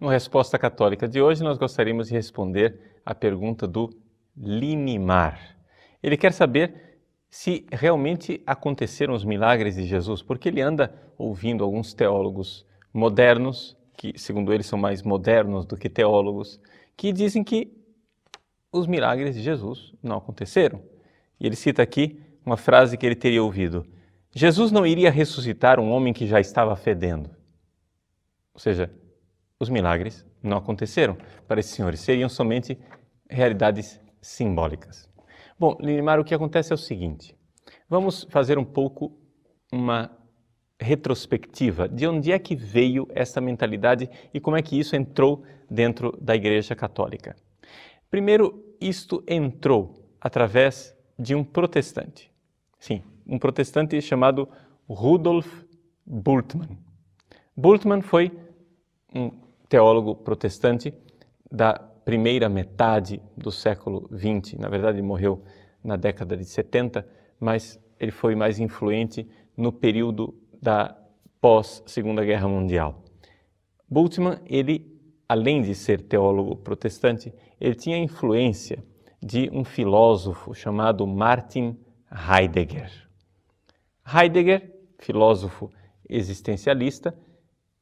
No Resposta Católica de hoje, nós gostaríamos de responder à pergunta do Linimar. Ele quer saber se realmente aconteceram os milagres de Jesus, porque ele anda ouvindo alguns teólogos modernos, que segundo eles são mais modernos do que teólogos, que dizem que os milagres de Jesus não aconteceram. E ele cita aqui uma frase que ele teria ouvido: Jesus não iria ressuscitar um homem que já estava fedendo. Ou seja, os milagres não aconteceram para esses senhores, seriam somente realidades simbólicas. Bom, Linimar, o que acontece é o seguinte: vamos fazer um pouco uma retrospectiva, de onde é que veio essa mentalidade e como é que isso entrou dentro da Igreja Católica. Primeiro, isto entrou através de um protestante. Sim, um protestante chamado Rudolf Bultmann. Bultmann foi um teólogo protestante da primeira metade do século XX. Na verdade, ele morreu na década de 70, mas ele foi mais influente no período da pós-Segunda Guerra Mundial. Bultmann, ele, além de ser teólogo protestante, ele tinha influência de um filósofo chamado Martin Heidegger. Heidegger, filósofo existencialista,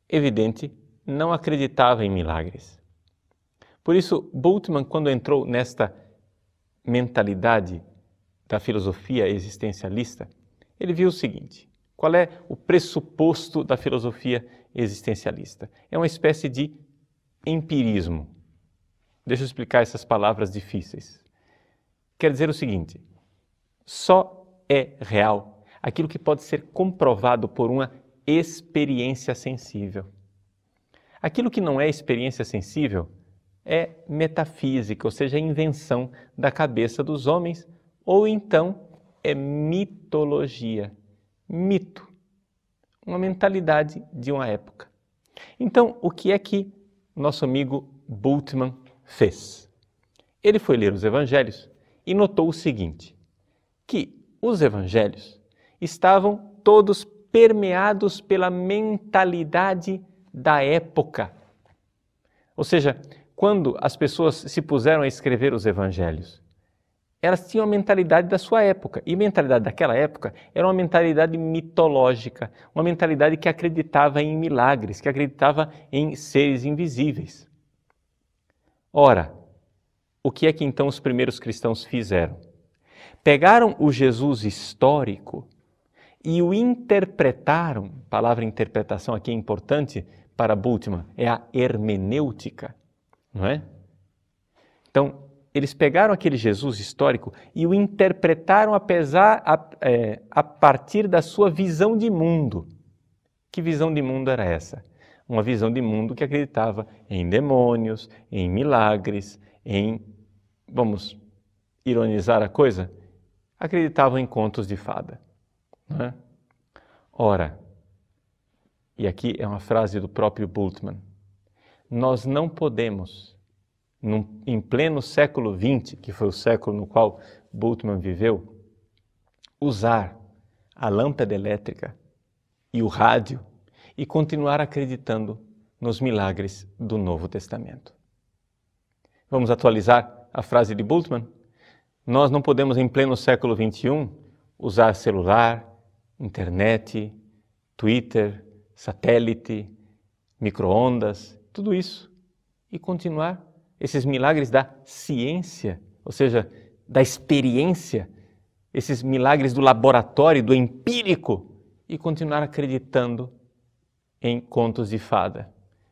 evidente, não acreditava em milagres. Por isso, Bultmann, quando entrou nesta mentalidade da filosofia existencialista, ele viu o seguinte: qual é o pressuposto da filosofia existencialista? É uma espécie de empirismo. Deixa eu explicar essas palavras difíceis. Quer dizer o seguinte: só é real aquilo que pode ser comprovado por uma experiência sensível. Aquilo que não é experiência sensível é metafísica, ou seja, é invenção da cabeça dos homens, ou então é mitologia mito, uma mentalidade de uma época. Então, o que é que nosso amigo Bultmann fez? Ele foi ler os evangelhos e notou o seguinte: que os evangelhos estavam todos permeados pela mentalidade da época. Ou seja, quando as pessoas se puseram a escrever os evangelhos, elas tinham a mentalidade da sua época. E a mentalidade daquela época era uma mentalidade mitológica, uma mentalidade que acreditava em milagres, que acreditava em seres invisíveis. Ora, o que é que então os primeiros cristãos fizeram? Pegaram o Jesus histórico e o interpretaram, palavra interpretação aqui é importante para Bultmann, é a hermenêutica, não é? Então, eles pegaram aquele Jesus histórico e o interpretaram apesar, a, é, a partir da sua visão de mundo. Que visão de mundo era essa? Uma visão de mundo que acreditava em demônios, em milagres, em, vamos ironizar a coisa, acreditava em contos de fada. É? Ora, e aqui é uma frase do próprio Bultmann: nós não podemos num, em pleno século XX, que foi o século no qual Bultmann viveu, usar a lâmpada elétrica e o rádio e continuar acreditando nos milagres do Novo Testamento. Vamos atualizar a frase de Bultmann? Nós não podemos, em pleno século XXI, usar celular, internet, Twitter, satélite, microondas, tudo isso e continuar esses milagres da ciência, ou seja, da experiência, esses milagres do laboratório, do empírico, e continuar acreditando em contos de fada,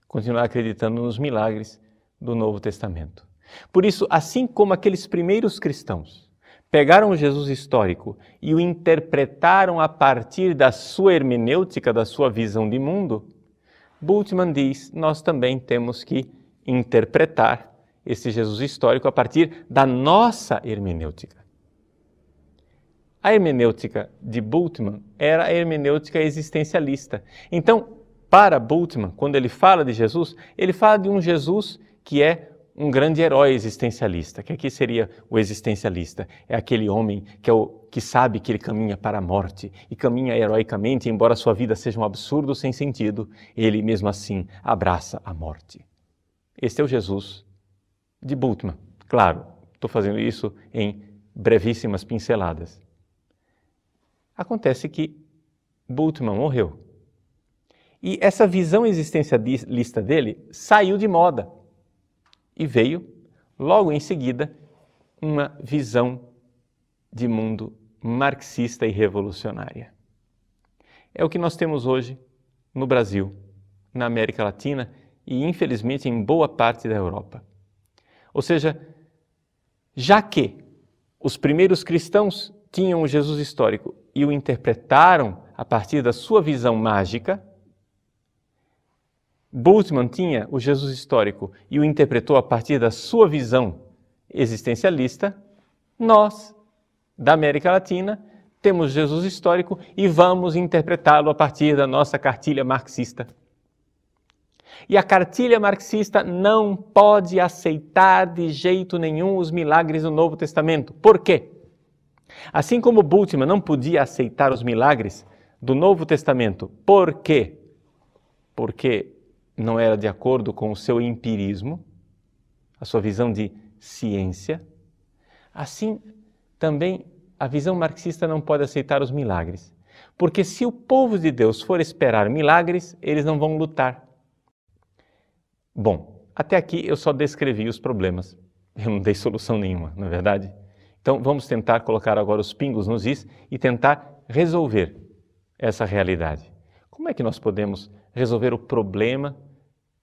continuar acreditando nos milagres do Novo Testamento. Por isso, assim como aqueles primeiros cristãos pegaram o Jesus histórico e o interpretaram a partir da sua hermenêutica, da sua visão de mundo, Bultmann diz: nós também temos que interpretar esse Jesus histórico a partir da nossa hermenêutica. A hermenêutica de Bultmann era a hermenêutica existencialista. Então, para Bultmann, quando ele fala de Jesus, ele fala de um Jesus que é um grande herói existencialista, que aqui seria o existencialista, é aquele homem que, é o, que sabe que ele caminha para a morte e caminha heroicamente, embora sua vida seja um absurdo sem sentido, ele mesmo assim abraça a morte. Este é o Jesus de Bultmann. Claro, estou fazendo isso em brevíssimas pinceladas. Acontece que Bultmann morreu. E essa visão existencialista dele saiu de moda e veio, logo em seguida, uma visão de mundo marxista e revolucionária. É o que nós temos hoje no Brasil, na América Latina e, infelizmente, em boa parte da Europa. Ou seja, já que os primeiros cristãos tinham o Jesus histórico e o interpretaram a partir da sua visão mágica, Boltzmann tinha o Jesus histórico e o interpretou a partir da sua visão existencialista, nós, da América Latina, temos Jesus histórico e vamos interpretá-lo a partir da nossa cartilha marxista. E a cartilha marxista não pode aceitar de jeito nenhum os milagres do Novo Testamento. Por quê? Assim como Bultmann não podia aceitar os milagres do Novo Testamento, por quê? Porque não era de acordo com o seu empirismo, a sua visão de ciência. Assim, também a visão marxista não pode aceitar os milagres. Porque se o povo de Deus for esperar milagres, eles não vão lutar. Bom, até aqui eu só descrevi os problemas. Eu não dei solução nenhuma, na é verdade. Então vamos tentar colocar agora os pingos nos is e tentar resolver essa realidade. Como é que nós podemos resolver o problema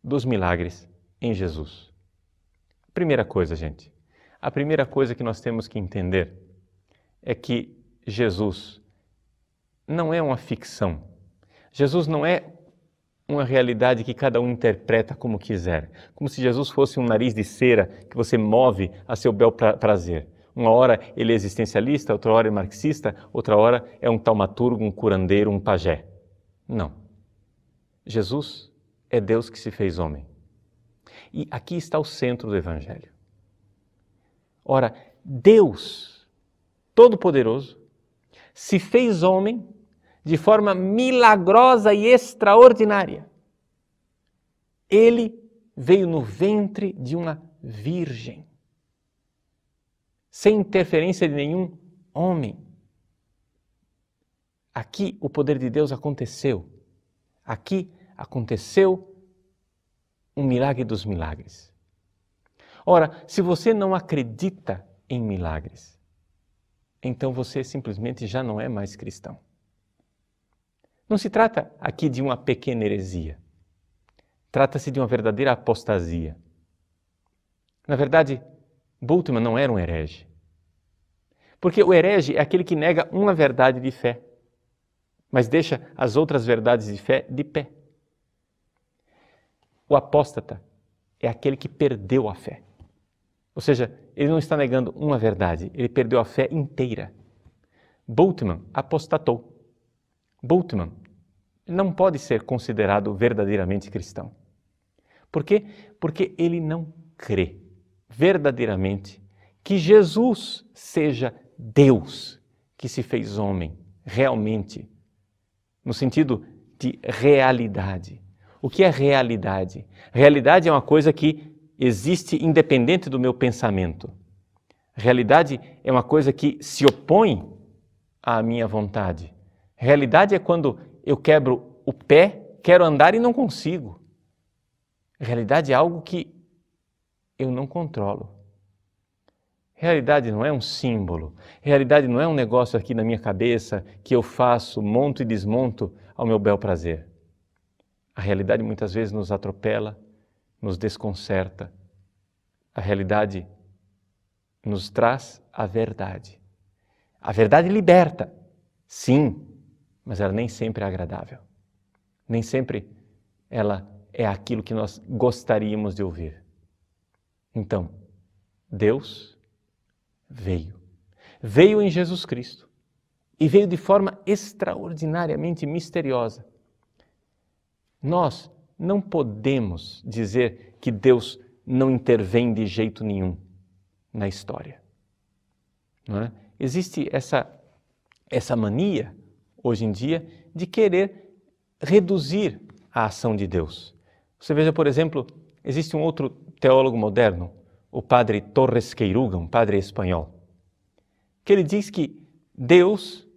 dos milagres em Jesus? Primeira coisa, gente. A primeira coisa que nós temos que entender é que Jesus não é uma ficção. Jesus não é uma realidade que cada um interpreta como quiser, como se Jesus fosse um nariz de cera que você move a seu bel prazer. Uma hora ele é existencialista, outra hora é marxista, outra hora é um taumaturgo, um curandeiro, um pajé. Não. Jesus é Deus que se fez homem. E aqui está o centro do Evangelho. Ora, Deus Todo-Poderoso se fez homem de forma milagrosa e extraordinária. Ele veio no ventre de uma virgem, sem interferência de nenhum homem. Aqui o poder de Deus aconteceu. Aqui aconteceu um milagre dos milagres. Ora, se você não acredita em milagres, então você simplesmente já não é mais cristão. Não se trata aqui de uma pequena heresia. Trata-se de uma verdadeira apostasia. Na verdade, Bultmann não era um herege. Porque o herege é aquele que nega uma verdade de fé, mas deixa as outras verdades de fé de pé. O apóstata é aquele que perdeu a fé. Ou seja, ele não está negando uma verdade, ele perdeu a fé inteira. Bultmann apostatou. Bultmann não pode ser considerado verdadeiramente cristão. Por quê? Porque ele não crê verdadeiramente que Jesus seja Deus que se fez homem, realmente, no sentido de realidade. O que é realidade? Realidade é uma coisa que existe independente do meu pensamento. Realidade é uma coisa que se opõe à minha vontade. Realidade é quando eu quebro o pé, quero andar e não consigo. Realidade é algo que eu não controlo. Realidade não é um símbolo. Realidade não é um negócio aqui na minha cabeça que eu faço, monto e desmonto ao meu bel prazer. A realidade muitas vezes nos atropela, nos desconcerta. A realidade nos traz a verdade. A verdade liberta, sim, mas ela nem sempre é agradável. Nem sempre ela é aquilo que nós gostaríamos de ouvir. Então, Deus veio. Veio em Jesus Cristo e veio de forma extraordinariamente misteriosa. Nós não podemos dizer que Deus não intervém de jeito nenhum na história. É? Existe essa, essa mania hoje em dia, de querer reduzir a ação de Deus. Você veja, por exemplo, existe um outro teólogo moderno, o padre Torres Queiruga, um padre espanhol, que ele diz que Deus,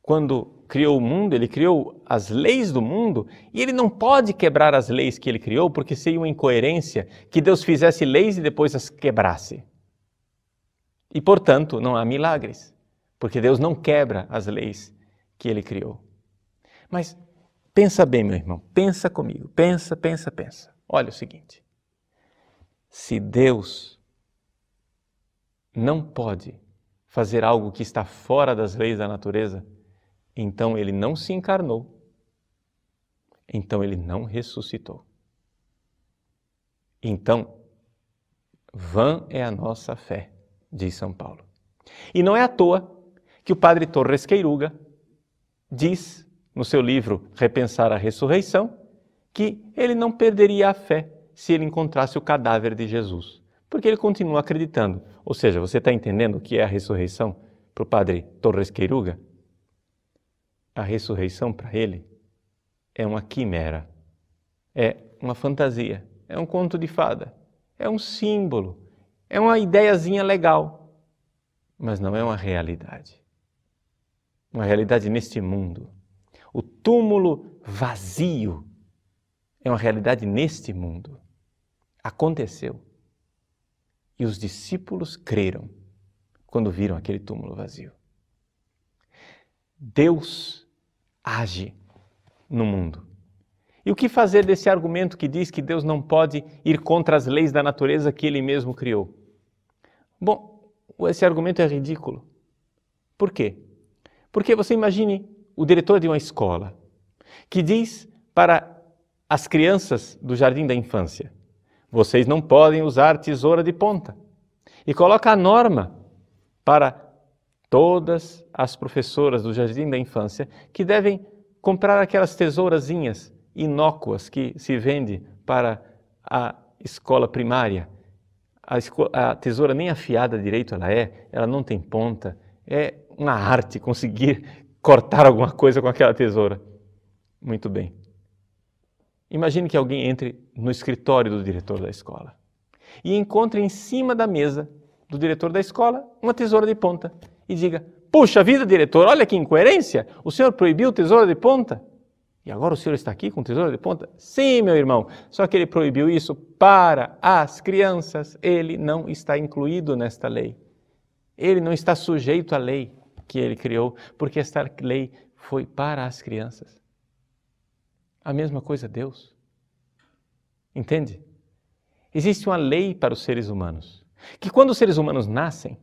quando criou o mundo, ele criou as leis do mundo e ele não pode quebrar as leis que ele criou, porque seria uma incoerência que Deus fizesse leis e depois as quebrasse. E portanto, não há milagres, porque Deus não quebra as leis que ele criou. Mas pensa bem, meu irmão, pensa comigo, pensa, pensa, pensa. Olha o seguinte: se Deus não pode fazer algo que está fora das leis da natureza, então ele não se encarnou, então ele não ressuscitou. Então, vã é a nossa fé, diz São Paulo. E não é à toa que o padre Torres Queiruga, diz no seu livro Repensar a Ressurreição que ele não perderia a fé se ele encontrasse o cadáver de Jesus, porque ele continua acreditando. Ou seja, você está entendendo o que é a ressurreição para o padre Torres Queiruga? A ressurreição para ele é uma quimera, é uma fantasia, é um conto de fada, é um símbolo, é uma ideiazinha legal, mas não é uma realidade uma realidade neste mundo. O túmulo vazio é uma realidade neste mundo. Aconteceu. E os discípulos creram quando viram aquele túmulo vazio. Deus age no mundo. E o que fazer desse argumento que diz que Deus não pode ir contra as leis da natureza que ele mesmo criou? Bom, esse argumento é ridículo. Por quê? Porque você imagine o diretor de uma escola que diz para as crianças do jardim da infância: vocês não podem usar tesoura de ponta. E coloca a norma para todas as professoras do jardim da infância que devem comprar aquelas tesourazinhas inócuas que se vende para a escola primária. A, esco a tesoura nem afiada direito ela é, ela não tem ponta, é uma arte conseguir cortar alguma coisa com aquela tesoura. Muito bem. Imagine que alguém entre no escritório do diretor da escola e encontre em cima da mesa do diretor da escola uma tesoura de ponta e diga: Puxa vida, diretor, olha que incoerência! O senhor proibiu tesoura de ponta? E agora o senhor está aqui com tesoura de ponta? Sim, meu irmão, só que ele proibiu isso para as crianças. Ele não está incluído nesta lei. Ele não está sujeito à lei que ele criou, porque esta lei foi para as crianças. A mesma coisa Deus. Entende? Existe uma lei para os seres humanos, que quando os seres humanos nascem,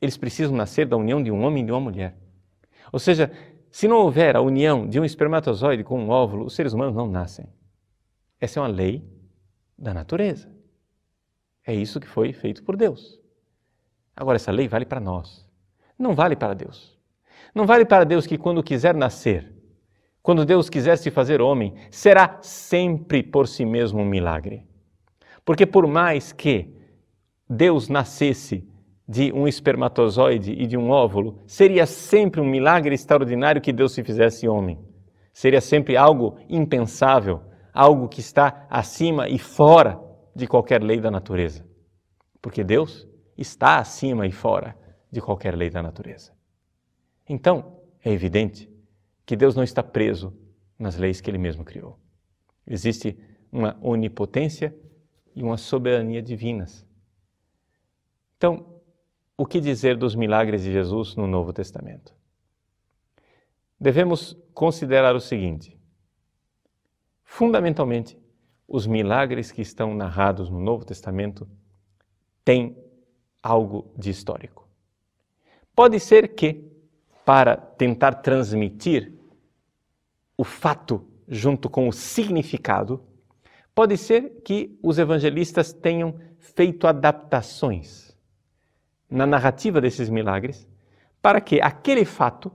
eles precisam nascer da união de um homem e de uma mulher. Ou seja, se não houver a união de um espermatozoide com um óvulo, os seres humanos não nascem. Essa é uma lei da natureza. É isso que foi feito por Deus. Agora, essa lei vale para nós não vale para Deus. Não vale para Deus que quando quiser nascer, quando Deus quiser se fazer homem, será sempre por si mesmo um milagre. Porque por mais que Deus nascesse de um espermatozoide e de um óvulo, seria sempre um milagre extraordinário que Deus se fizesse homem. Seria sempre algo impensável, algo que está acima e fora de qualquer lei da natureza. Porque Deus está acima e fora de qualquer lei da natureza. Então, é evidente que Deus não está preso nas leis que ele mesmo criou. Existe uma onipotência e uma soberania divinas. Então, o que dizer dos milagres de Jesus no Novo Testamento? Devemos considerar o seguinte: fundamentalmente, os milagres que estão narrados no Novo Testamento têm algo de histórico. Pode ser que, para tentar transmitir o fato junto com o significado, pode ser que os evangelistas tenham feito adaptações na narrativa desses milagres para que aquele fato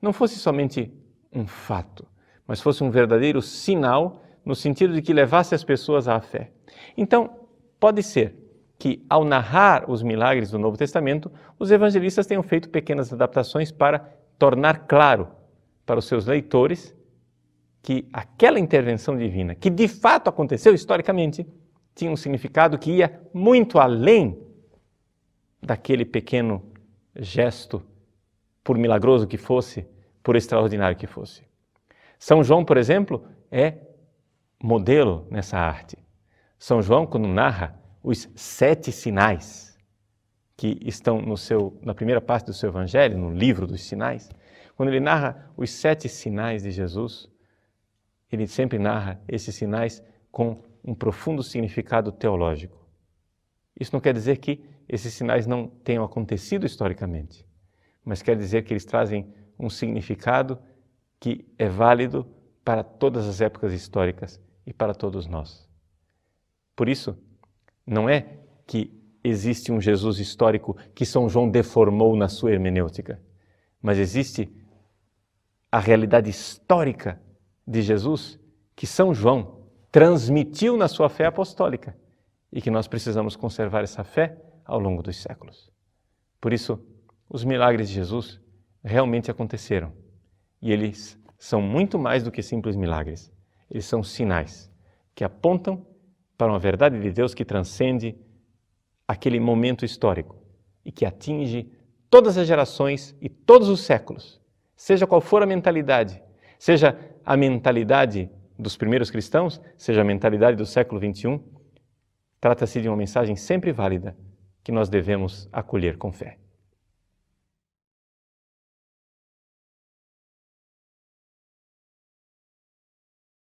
não fosse somente um fato, mas fosse um verdadeiro sinal no sentido de que levasse as pessoas à fé. Então, pode ser que, ao narrar os milagres do Novo Testamento, os evangelistas tenham feito pequenas adaptações para tornar claro para os seus leitores que aquela intervenção divina, que de fato aconteceu historicamente, tinha um significado que ia muito além daquele pequeno gesto, por milagroso que fosse, por extraordinário que fosse. São João, por exemplo, é modelo nessa arte. São João, quando narra os sete sinais que estão no seu, na primeira parte do seu Evangelho, no livro dos sinais, quando ele narra os sete sinais de Jesus, ele sempre narra esses sinais com um profundo significado teológico. Isso não quer dizer que esses sinais não tenham acontecido historicamente, mas quer dizer que eles trazem um significado que é válido para todas as épocas históricas e para todos nós. Por isso, não é que existe um Jesus histórico que São João deformou na sua hermenêutica, mas existe a realidade histórica de Jesus que São João transmitiu na sua fé apostólica e que nós precisamos conservar essa fé ao longo dos séculos. Por isso, os milagres de Jesus realmente aconteceram e eles são muito mais do que simples milagres, eles são sinais que apontam para uma verdade de Deus que transcende aquele momento histórico e que atinge todas as gerações e todos os séculos, seja qual for a mentalidade, seja a mentalidade dos primeiros cristãos, seja a mentalidade do século XXI, trata-se de uma mensagem sempre válida que nós devemos acolher com fé.